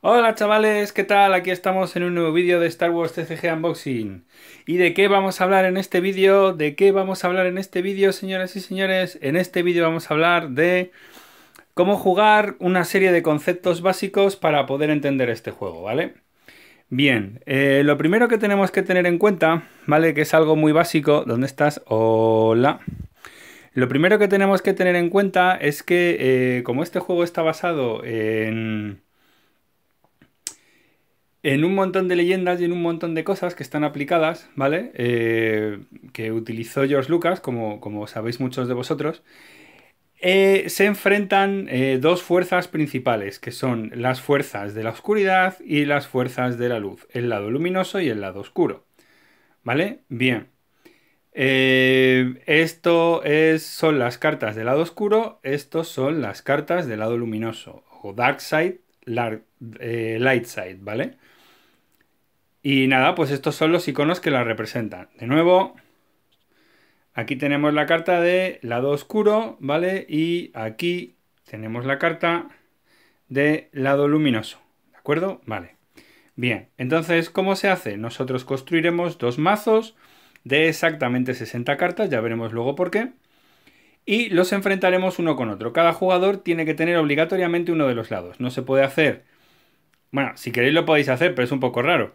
Hola chavales, ¿qué tal? Aquí estamos en un nuevo vídeo de Star Wars TCG Unboxing. ¿Y de qué vamos a hablar en este vídeo? ¿De qué vamos a hablar en este vídeo, señoras y señores? En este vídeo vamos a hablar de cómo jugar una serie de conceptos básicos para poder entender este juego, ¿vale? Bien, eh, lo primero que tenemos que tener en cuenta, ¿vale? Que es algo muy básico. ¿Dónde estás? Hola. Lo primero que tenemos que tener en cuenta es que eh, como este juego está basado en en un montón de leyendas y en un montón de cosas que están aplicadas, ¿vale? Eh, que utilizó George Lucas, como, como sabéis muchos de vosotros, eh, se enfrentan eh, dos fuerzas principales, que son las fuerzas de la oscuridad y las fuerzas de la luz, el lado luminoso y el lado oscuro. ¿Vale? Bien. esto es, son las cartas del lado oscuro, estos son las cartas del lado luminoso, o dark side, light side, ¿vale? Y nada, pues estos son los iconos que la representan. De nuevo, aquí tenemos la carta de lado oscuro, ¿vale? Y aquí tenemos la carta de lado luminoso, ¿de acuerdo? Vale. Bien, entonces, ¿cómo se hace? Nosotros construiremos dos mazos de exactamente 60 cartas, ya veremos luego por qué, y los enfrentaremos uno con otro. Cada jugador tiene que tener obligatoriamente uno de los lados. No se puede hacer... Bueno, si queréis lo podéis hacer, pero es un poco raro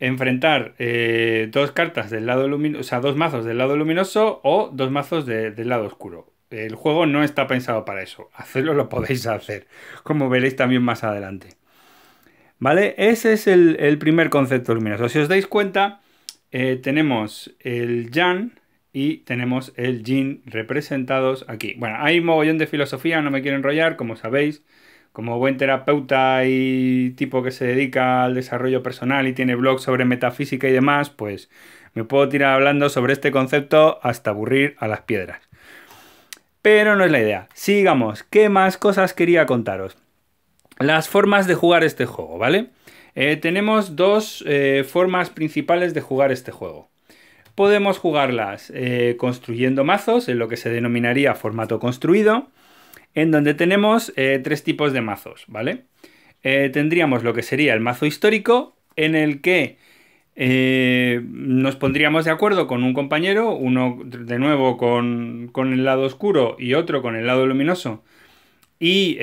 enfrentar eh, dos cartas del lado luminoso, o sea, dos mazos del lado luminoso o dos mazos del lado oscuro. El juego no está pensado para eso. Hacerlo lo podéis hacer, como veréis también más adelante. ¿Vale? Ese es el, primer concepto luminoso. Si os dais cuenta, eh, tenemos el Yan y tenemos el Yin representados aquí. Bueno, hay mogollón de filosofía, no me quiero enrollar, como sabéis. Como buen terapeuta y tipo que se dedica al desarrollo personal y tiene blogs sobre metafísica y demás, pues me puedo tirar hablando sobre este concepto hasta aburrir a las piedras. Pero no es la idea. Sigamos, ¿qué más cosas quería contaros? Las formas de jugar este juego, ¿vale? Eh, tenemos dos eh, formas principales de jugar este juego. Podemos jugarlas eh, construyendo mazos, en lo que se denominaría formato construido, en donde tenemos eh, tres tipos de mazos, ¿vale? Eh, tendríamos lo que sería el mazo histórico, en el que eh, nos pondríamos de acuerdo con un compañero, uno de nuevo con, el lado oscuro y otro con el lado luminoso, y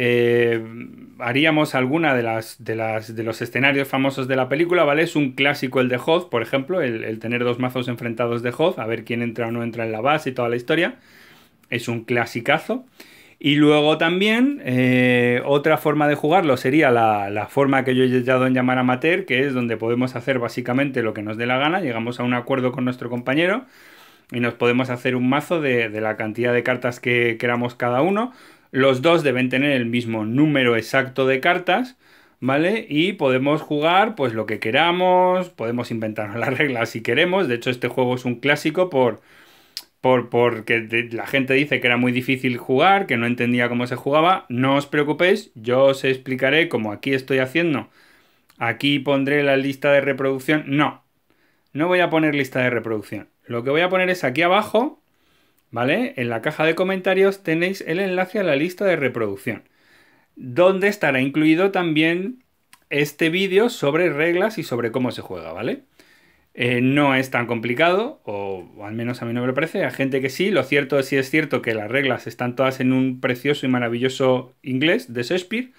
haríamos alguna de las, de los escenarios famosos de la película, ¿vale? Es un clásico el de Hoth, por ejemplo, el, el, tener dos mazos enfrentados de Hoth, a ver quién entra o no entra en la base y toda la historia. Es un clasicazo. Y luego también eh, otra forma de jugarlo sería la, forma que yo he llegado en llamar amateur, que es donde podemos hacer básicamente lo que nos dé la gana, llegamos a un acuerdo con nuestro compañero y nos podemos hacer un mazo de, de la cantidad de cartas que queramos cada uno. Los dos deben tener el mismo número exacto de cartas. ¿vale? Y podemos jugar pues lo que queramos, podemos inventarnos las reglas si queremos, de hecho este juego es un clásico por, porque la gente dice que era muy difícil jugar, que no entendía cómo se jugaba, no os preocupéis, yo os explicaré como aquí estoy haciendo. Aquí pondré la lista de reproducción. No, no voy a poner lista de reproducción. Lo que voy a poner es aquí abajo, ¿vale? En la caja de comentarios tenéis el enlace a la lista de reproducción, donde estará incluido también este vídeo sobre reglas y sobre cómo se juega, ¿vale? Eh, no es tan complicado, o, al menos a mí no me lo parece, a gente que sí, lo cierto es sí es cierto que las reglas están todas en un precioso y maravilloso inglés de Shakespeare,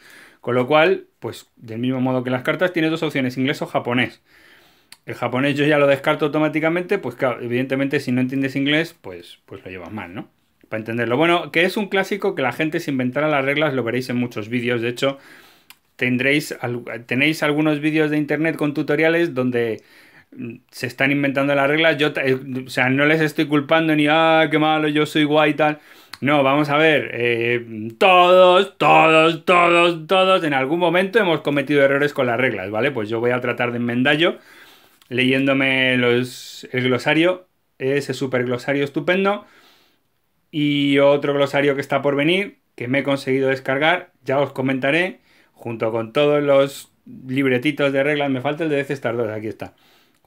con lo cual, pues del mismo modo que las cartas, tiene dos opciones, inglés o japonés. El japonés yo ya lo descarto automáticamente, pues claro, evidentemente si no entiendes inglés, pues, pues lo llevas mal, ¿no? Para entenderlo. Bueno, que es un clásico que la gente se inventara las reglas, lo veréis en muchos vídeos, de hecho, tendréis, tenéis algunos vídeos de internet con tutoriales donde se están inventando las reglas. Yo, eh, o sea, no les estoy culpando ni, ah, qué malo, yo soy guay y tal. No, vamos a ver, eh, todos, todos, todos, todos, en algún momento hemos cometido errores con las reglas, ¿vale? Pues yo voy a tratar de enmendallo leyéndome los, el glosario, ese super glosario estupendo, y otro glosario que está por venir, que me he conseguido descargar, ya os comentaré, junto con todos los libretitos de reglas, me falta el de Death Star 2, aquí está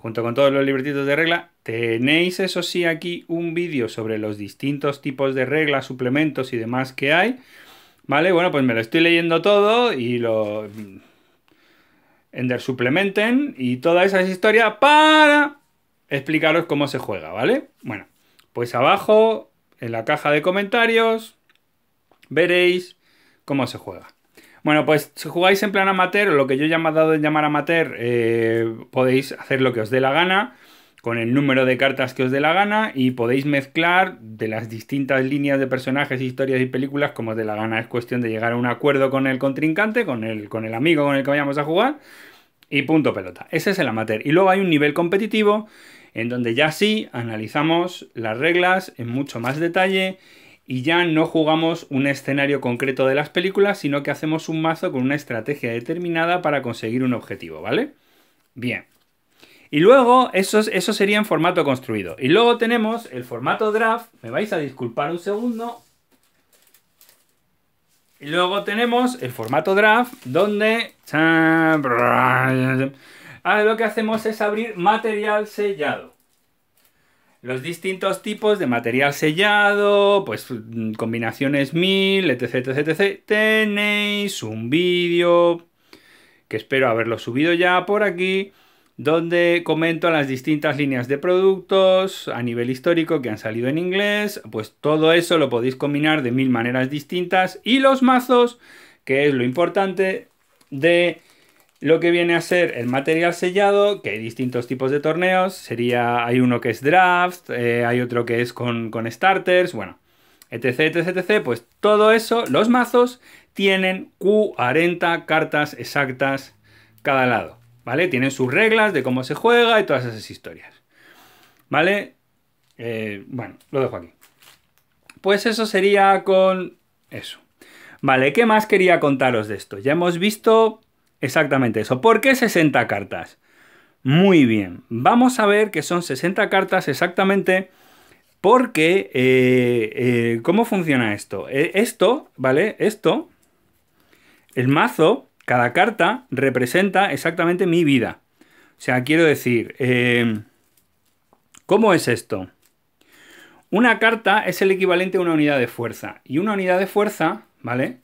junto con todos los libretitos de regla. Tenéis, eso sí, aquí un vídeo sobre los distintos tipos de reglas, suplementos y demás que hay. Vale, bueno, pues me lo estoy leyendo todo y lo... Mm, Ender suplementen y toda esa historia para explicaros cómo se juega, ¿vale? Bueno, pues abajo, en la caja de comentarios, veréis cómo se juega. Bueno, pues si jugáis en plan amateur, o lo que yo ya me he dado de llamar amateur, eh, podéis hacer lo que os dé la gana con el número de cartas que os dé la gana y podéis mezclar de las distintas líneas de personajes, historias y películas como os dé la gana. Es cuestión de llegar a un acuerdo con el contrincante, con el, con el amigo con el que vayamos a jugar y punto pelota. Ese es el amateur. Y luego hay un nivel competitivo en donde ya sí analizamos las reglas en mucho más detalle y ya no jugamos un escenario concreto de las películas, sino que hacemos un mazo con una estrategia determinada para conseguir un objetivo, ¿vale? Bien. Y luego, eso, eso sería en formato construido. Y luego tenemos el formato draft, me vais a disculpar un segundo. Y luego tenemos el formato draft, donde... ah lo que hacemos es abrir material sellado. Los distintos tipos de material sellado, pues mm, combinaciones mil, etc, etc, etc. Tenéis un vídeo que espero haberlo subido ya por aquí, donde comento las distintas líneas de productos a nivel histórico que han salido en inglés. Pues todo eso lo podéis combinar de mil maneras distintas y los mazos, que es lo importante de lo que viene a ser el material sellado, que hay distintos tipos de torneos, sería, hay uno que es draft, eh, hay otro que es con, starters, bueno, etc, etc, etc, pues todo eso, los mazos tienen 40 cartas exactas cada lado, ¿vale? Tienen sus reglas de cómo se juega y todas esas historias, ¿vale? Eh, bueno, lo dejo aquí. Pues eso sería con eso. Vale, ¿qué más quería contaros de esto? Ya hemos visto Exactamente eso. ¿Por qué 60 cartas? Muy bien, vamos a ver que son 60 cartas exactamente porque, eh, eh, ¿cómo funciona esto? Eh, esto, ¿vale? Esto, el mazo, cada carta representa exactamente mi vida. O sea, quiero decir, ¿cómo es esto? Una carta es el equivalente a una unidad de fuerza. Y una unidad de fuerza, ¿vale?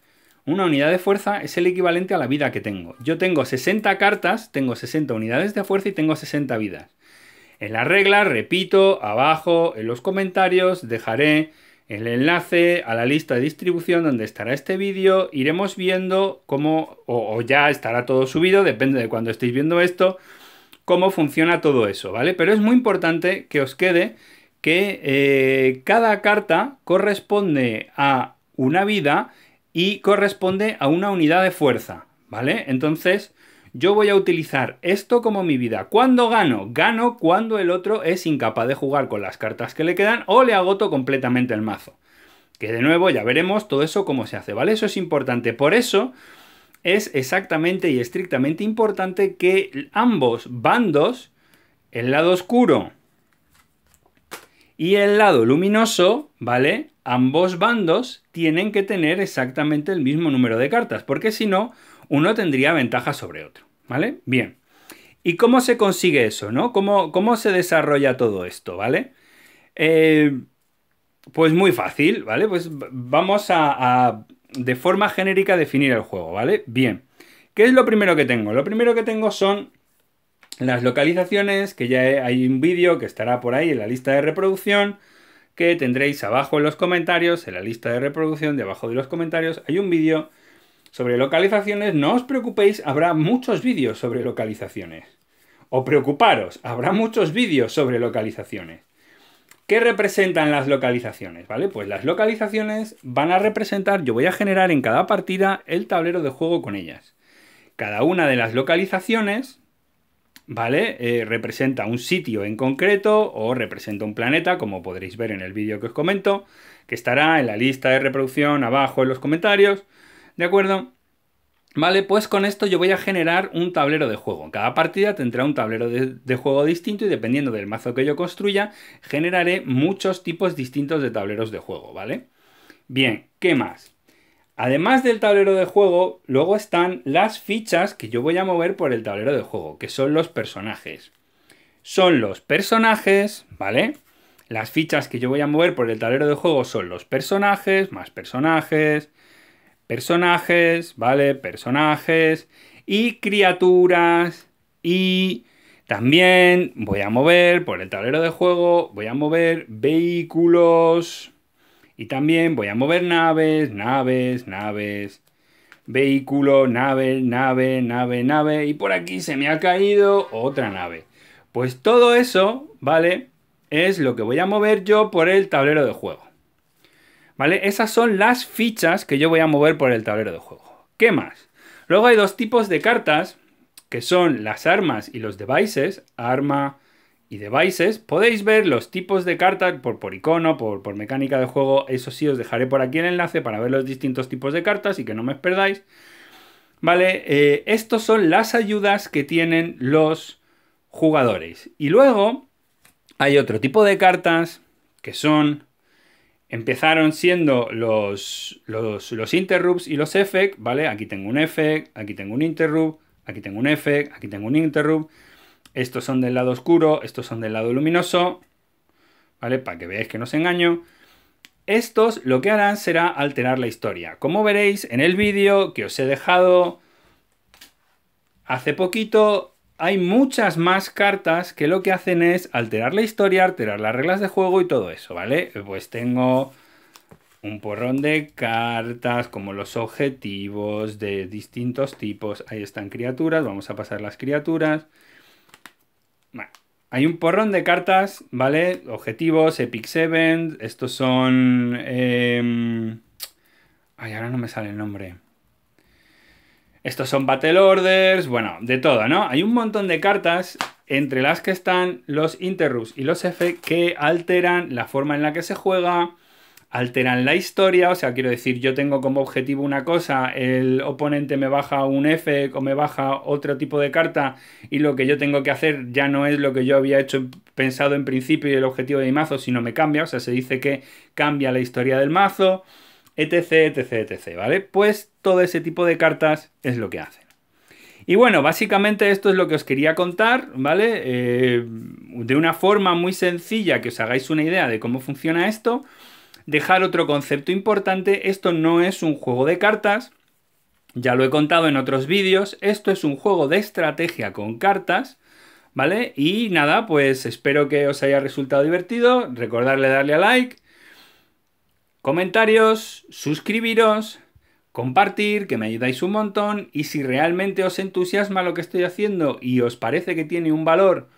Una unidad de fuerza es el equivalente a la vida que tengo. Yo tengo 60 cartas, tengo 60 unidades de fuerza y tengo 60 vidas. En la regla, repito, abajo en los comentarios dejaré el enlace a la lista de distribución donde estará este vídeo. Iremos viendo cómo, o, ya estará todo subido, depende de cuando estéis viendo esto, cómo funciona todo eso, ¿vale? Pero es muy importante que os quede que eh, cada carta corresponde a una vida y corresponde a una unidad de fuerza, ¿vale? Entonces, yo voy a utilizar esto como mi vida. ¿Cuándo gano? Gano cuando el otro es incapaz de jugar con las cartas que le quedan o le agoto completamente el mazo. Que de nuevo ya veremos todo eso cómo se hace, ¿vale? Eso es importante. Por eso es exactamente y estrictamente importante que ambos bandos, el lado oscuro y el lado luminoso, ¿vale? ambos bandos tienen que tener exactamente el mismo número de cartas, porque si no, uno tendría ventaja sobre otro, ¿vale? Bien. ¿Y cómo se consigue eso, no? ¿Cómo, cómo se desarrolla todo esto, ¿vale? Eh, pues muy fácil, ¿vale? Pues vamos a, a, de forma genérica, definir el juego, ¿vale? Bien. ¿Qué es lo primero que tengo? Lo primero que tengo son las localizaciones, que ya hay un vídeo que estará por ahí en la lista de reproducción, que tendréis abajo en los comentarios, en la lista de reproducción, de abajo de los comentarios, hay un vídeo sobre localizaciones. No os preocupéis, habrá muchos vídeos sobre localizaciones. O preocuparos, habrá muchos vídeos sobre localizaciones. ¿Qué representan las localizaciones? ¿Vale? Pues las localizaciones van a representar, yo voy a generar en cada partida el tablero de juego con ellas. Cada una de las localizaciones, ¿vale? Eh, representa un sitio en concreto o representa un planeta, como podréis ver en el vídeo que os comento, que estará en la lista de reproducción abajo en los comentarios, ¿de acuerdo? Vale, pues con esto yo voy a generar un tablero de juego. Cada partida tendrá un tablero de, de, juego distinto y dependiendo del mazo que yo construya, generaré muchos tipos distintos de tableros de juego, ¿vale? Bien, ¿qué más? Además del tablero de juego, luego están las fichas que yo voy a mover por el tablero de juego, que son los personajes. Son los personajes, ¿vale? Las fichas que yo voy a mover por el tablero de juego son los personajes, más personajes, personajes, ¿vale? Personajes y criaturas y también voy a mover por el tablero de juego, voy a mover vehículos, y también voy a mover naves, naves, naves, vehículo, nave, nave, nave, nave. Y por aquí se me ha caído otra nave. Pues todo eso, ¿vale? Es lo que voy a mover yo por el tablero de juego. ¿Vale? Esas son las fichas que yo voy a mover por el tablero de juego. ¿Qué más? Luego hay dos tipos de cartas, que son las armas y los devices. Arma y devices, podéis ver los tipos de cartas por, por icono, por, mecánica de juego. Eso sí, os dejaré por aquí el enlace para ver los distintos tipos de cartas y que no me perdáis. ¿Vale? Eh, estos son las ayudas que tienen los jugadores. Y luego hay otro tipo de cartas que son... Empezaron siendo los, los, los interrupts y los effects, ¿vale? Aquí tengo un effect, aquí tengo un interrupt, aquí tengo un effect, aquí tengo un interrupt. Estos son del lado oscuro, estos son del lado luminoso, ¿vale? Para que veáis que no os engaño. Estos lo que harán será alterar la historia. Como veréis en el vídeo que os he dejado hace poquito, hay muchas más cartas que lo que hacen es alterar la historia, alterar las reglas de juego y todo eso, ¿vale? Pues tengo un porrón de cartas, como los objetivos de distintos tipos. Ahí están criaturas, vamos a pasar las criaturas. Hay un porrón de cartas, ¿vale? Objetivos, Epic Seven, estos son... Em, ay, ahora no me sale el nombre. Estos son Battle Orders, bueno, de todo, ¿no? Hay un montón de cartas entre las que están los Interrupts y los F que alteran la forma en la que se juega, alteran la historia, o sea, quiero decir, yo tengo como objetivo una cosa, el oponente me baja un F o me baja otro tipo de carta y lo que yo tengo que hacer ya no es lo que yo había hecho pensado en principio y el objetivo de mi mazo, sino me cambia, o sea, se dice que cambia la historia del mazo, etc, etc, etc, ¿vale? Pues todo ese tipo de cartas es lo que hacen. Y bueno, básicamente esto es lo que os quería contar, ¿vale? Eh, de una forma muy sencilla que os hagáis una idea de cómo funciona esto dejar otro concepto importante, esto no es un juego de cartas, ya lo he contado en otros vídeos, esto es un juego de estrategia con cartas, ¿vale? Y nada, pues espero que os haya resultado divertido, recordarle darle a like, comentarios, suscribiros, compartir, que me ayudáis un montón y si realmente os entusiasma lo que estoy haciendo y os parece que tiene un valor,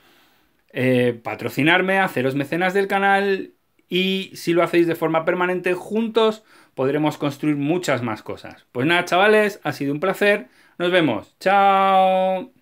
eh, patrocinarme, haceros mecenas del canal y si lo hacéis de forma permanente juntos podremos construir muchas más cosas. Pues nada, chavales, ha sido un placer. Nos vemos. Chao.